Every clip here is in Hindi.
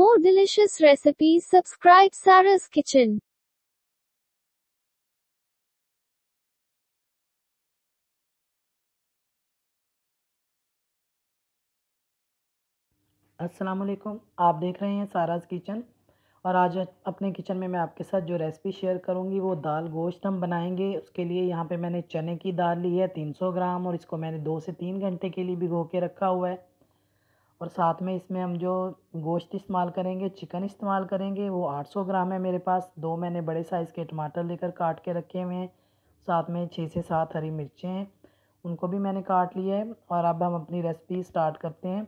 more delicious recipes subscribe Sarah's Kitchen. अस्सलाम वालेकुम आप देख रहे हैं साराज किचन और आज अपने किचन में मैं आपके साथ जो रेसिपी शेयर करूंगी वो दाल गोश्त हम बनाएंगे उसके लिए यहाँ पे मैंने चने की दाल ली है 300 ग्राम और इसको मैंने दो से तीन घंटे के लिए भिगो के रखा हुआ है और साथ में इसमें हम जो गोश्त इस्तेमाल करेंगे चिकन इस्तेमाल करेंगे वो 800 ग्राम है मेरे पास दो मैंने बड़े साइज़ के टमाटर लेकर काट के रखे हुए हैं साथ में छः से सात हरी मिर्चें हैं उनको भी मैंने काट लिया है और अब हम अपनी रेसिपी स्टार्ट करते हैं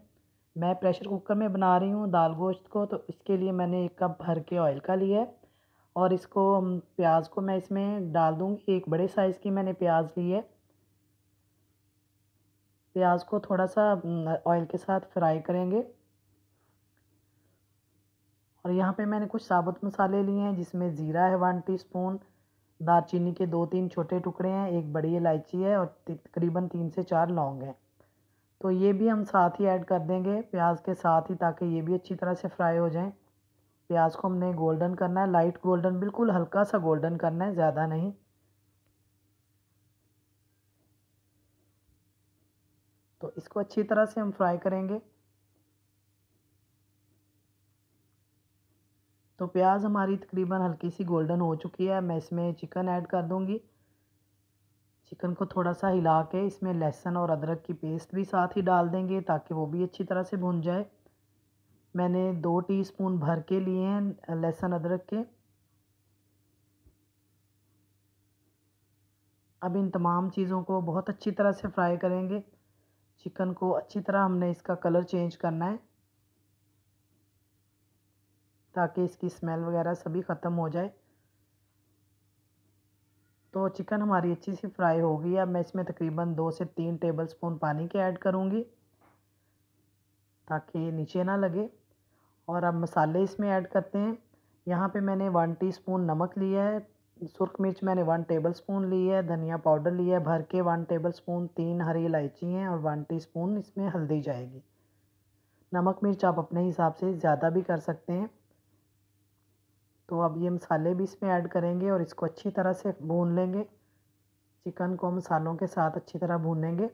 मैं प्रेशर कुकर में बना रही हूँ दाल गोश्त को तो इसके लिए मैंने एक कप भर के ऑयल का लिया है और इसको प्याज को मैं इसमें डाल दूँगी एक बड़े साइज़ की मैंने प्याज ली है प्याज को थोड़ा सा ऑयल के साथ फ्राई करेंगे और यहाँ पे मैंने कुछ साबुत मसाले लिए हैं जिसमें ज़ीरा है वन टीस्पून दालचीनी के दो तीन छोटे टुकड़े हैं एक बड़ी इलायची है और तकरीबन तीन से चार लौंग हैं तो ये भी हम साथ ही ऐड कर देंगे प्याज के साथ ही ताकि ये भी अच्छी तरह से फ्राई हो जाएं प्याज को हमने गोल्डन करना है लाइट गोल्डन बिल्कुल हल्का सा गोल्डन करना है ज़्यादा नहीं तो इसको अच्छी तरह से हम फ्राई करेंगे तो प्याज हमारी तकरीबन हल्की सी गोल्डन हो चुकी है मैं इसमें चिकन ऐड कर दूंगी चिकन को थोड़ा सा हिला के इसमें लहसुन और अदरक की पेस्ट भी साथ ही डाल देंगे ताकि वो भी अच्छी तरह से भुन जाए मैंने दो टीस्पून भर के लिए हैं लहसुन अदरक के अब इन तमाम चीज़ों को बहुत अच्छी तरह से फ्राई करेंगे चिकन को अच्छी तरह हमने इसका कलर चेंज करना है ताकि इसकी स्मेल वगैरह सभी ख़त्म हो जाए तो चिकन हमारी अच्छी सी फ्राई हो गई अब मैं इसमें तकरीबन दो से तीन टेबल स्पून पानी के ऐड करूँगी ताकि नीचे ना लगे और अब मसाले इसमें ऐड करते हैं यहाँ पे मैंने वन टीस्पून नमक लिया है सुर्ख मिर्च मैंने वन टेबल स्पून ली है धनिया पाउडर लिया है भर के वन टेबल स्पून तीन हरी इलायची हैं और वन टीस्पून इसमें हल्दी जाएगी नमक मिर्च आप अपने हिसाब से ज़्यादा भी कर सकते हैं तो अब ये मसाले भी इसमें ऐड करेंगे और इसको अच्छी तरह से भून लेंगे चिकन को मसालों के साथ अच्छी तरह भूनेंगे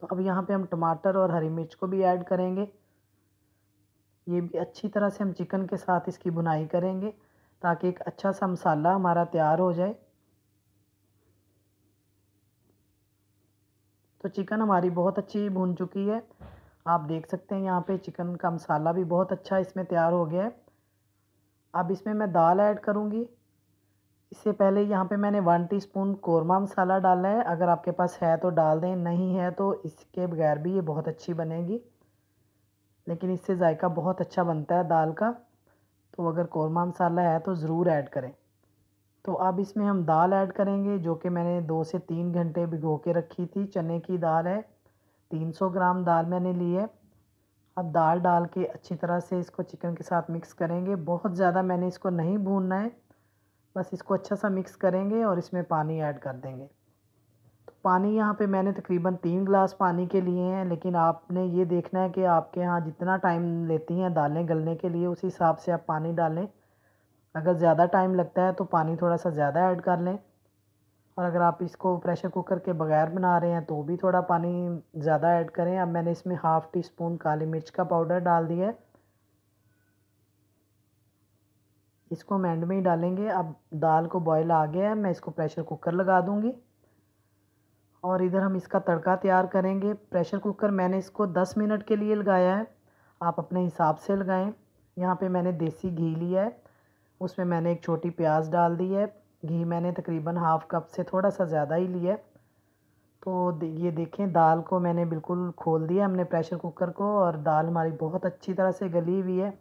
तो अब यहाँ पे हम टमाटर और हरी मिर्च को भी ऐड करेंगे ये भी अच्छी तरह से हम चिकन के साथ इसकी बुनाई करेंगे ताकि एक अच्छा सा मसाला हमारा तैयार हो जाए तो चिकन हमारी बहुत अच्छी भुन चुकी है आप देख सकते हैं यहाँ पे चिकन का मसाला भी बहुत अच्छा इसमें तैयार हो गया है अब इसमें मैं दाल ऐड करूँगी इससे पहले यहाँ पे मैंने वन टीस्पून कोरमा मसाला डाला है अगर आपके पास है तो डाल दें नहीं है तो इसके बगैर भी ये बहुत अच्छी बनेगी लेकिन इससे जायका बहुत अच्छा बनता है दाल का तो अगर कोरमा मसाला है तो ज़रूर ऐड करें तो अब इसमें हम दाल ऐड करेंगे जो कि मैंने दो से तीन घंटे भिगो के रखी थी चने की दाल है तीन ग्राम दाल मैंने ली है अब दाल डाल के अच्छी तरह से इसको चिकन के साथ मिक्स करेंगे बहुत ज़्यादा मैंने इसको नहीं भूनना है बस इसको अच्छा सा मिक्स करेंगे और इसमें पानी ऐड कर देंगे तो पानी यहाँ पे मैंने तकरीबन तीन गिलास पानी के लिए हैं लेकिन आपने ये देखना है कि आपके यहाँ जितना टाइम लेती हैं दालें गलने के लिए उस हिसाब से आप पानी डालें अगर ज़्यादा टाइम लगता है तो पानी थोड़ा सा ज़्यादा ऐड कर लें और अगर आप इसको प्रेशर कुकर के बगैर बना रहे हैं तो भी थोड़ा पानी ज़्यादा ऐड करें अब मैंने इसमें हाफ़ टी स्पून काली मिर्च का पाउडर डाल दिया है इसको हम एंड में ही डालेंगे अब दाल को बॉयल आ गया है मैं इसको प्रेशर कुकर लगा दूँगी और इधर हम इसका तड़का तैयार करेंगे प्रेशर कुकर मैंने इसको 10 मिनट के लिए लगाया है आप अपने हिसाब से लगाएं यहाँ पे मैंने देसी घी लिया है उसमें मैंने एक छोटी प्याज डाल दी है घी मैंने तकरीबन हाफ़ कप से थोड़ा सा ज़्यादा ही लिया है तो ये देखें दाल को मैंने बिल्कुल खोल दिया हमने प्रेशर कुकर को और दाल हमारी बहुत अच्छी तरह से गली हुई है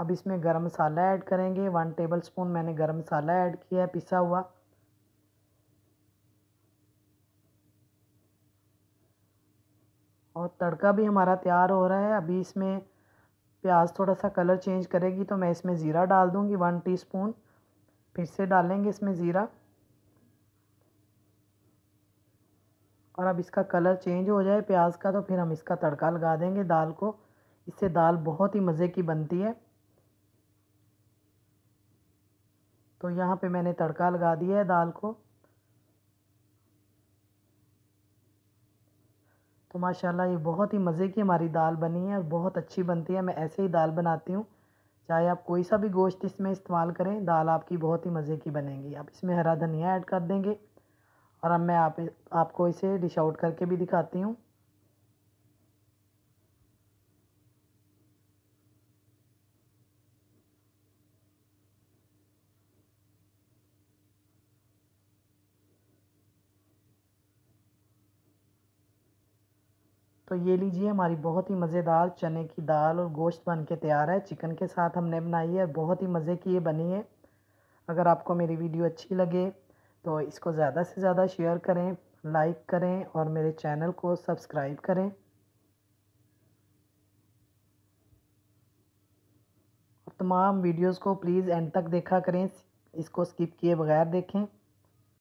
अब इसमें गरम मसाला ऐड करेंगे वन टेबल स्पून मैंने गरम मसाला ऐड किया है पिसा हुआ और तड़का भी हमारा तैयार हो रहा है अभी इसमें प्याज थोड़ा सा कलर चेंज करेगी तो मैं इसमें ज़ीरा डाल दूँगी वन टीस्पून फिर से डालेंगे इसमें ज़ीरा और अब इसका कलर चेंज हो जाए प्याज का तो फिर हम इसका तड़का लगा देंगे दाल को इससे दाल बहुत ही मज़े की बनती है तो यहाँ पे मैंने तड़का लगा दिया है दाल को तो माशाल्लाह ये बहुत ही मज़े की हमारी दाल बनी है और बहुत अच्छी बनती है मैं ऐसे ही दाल बनाती हूँ चाहे आप कोई सा भी गोश्त इसमें इस्तेमाल करें दाल आपकी बहुत ही मज़े की बनेगी आप इसमें हरा धनिया ऐड कर देंगे और अब मैं आप आपको इसे डिश आउट करके भी दिखाती हूँ तो ये लीजिए हमारी बहुत ही मज़ेदार चने की दाल और गोश्त बन के तैयार है चिकन के साथ हमने बनाई है बहुत ही मज़े की ये बनी है अगर आपको मेरी वीडियो अच्छी लगे तो इसको ज़्यादा से ज़्यादा शेयर करें लाइक करें और मेरे चैनल को सब्सक्राइब करें तमाम वीडियोस को प्लीज़ एंड तक देखा करें इसको स्किप किए बगैर देखें